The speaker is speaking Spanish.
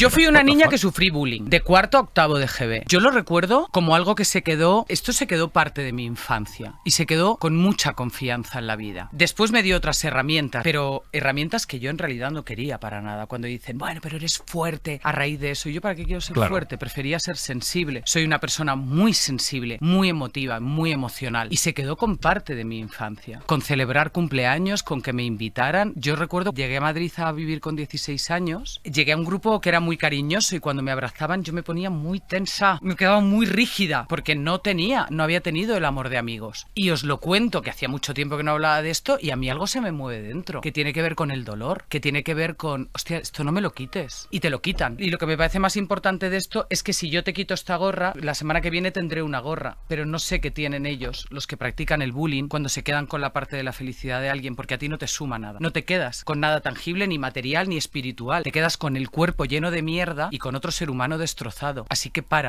Yo fui una niña que sufrí bullying de cuarto a octavo de GB. Yo lo recuerdo como algo que se quedó, esto se quedó parte de mi infancia y se quedó con mucha confianza en la vida. Después me dio otras herramientas, pero herramientas que yo en realidad no quería para nada. Cuando dicen, bueno, pero eres fuerte a raíz de eso, yo para qué quiero ser fuerte, prefería ser sensible. Soy una persona muy sensible, muy emotiva, muy emocional y se quedó con parte de mi infancia. Con celebrar cumpleaños, con que me invitaran. Yo recuerdo, llegué a Madrid a vivir con 16 años, llegué a un grupo que era muy muy cariñoso y cuando me abrazaban yo me ponía muy tensa, me quedaba muy rígida porque no tenía, no había tenido el amor de amigos. Y os lo cuento que hacía mucho tiempo que no hablaba de esto y a mí algo se me mueve dentro, que tiene que ver con el dolor, que tiene que ver con, hostia, esto no me lo quites. Y te lo quitan. Y lo que me parece más importante de esto es que si yo te quito esta gorra, la semana que viene tendré una gorra, pero no sé qué tienen ellos, los que practican el bullying, cuando se quedan con la parte de la felicidad de alguien, porque a ti no te suma nada. No te quedas con nada tangible, ni material, ni espiritual. Te quedas con el cuerpo lleno de mierda y con otro ser humano destrozado. Así que para,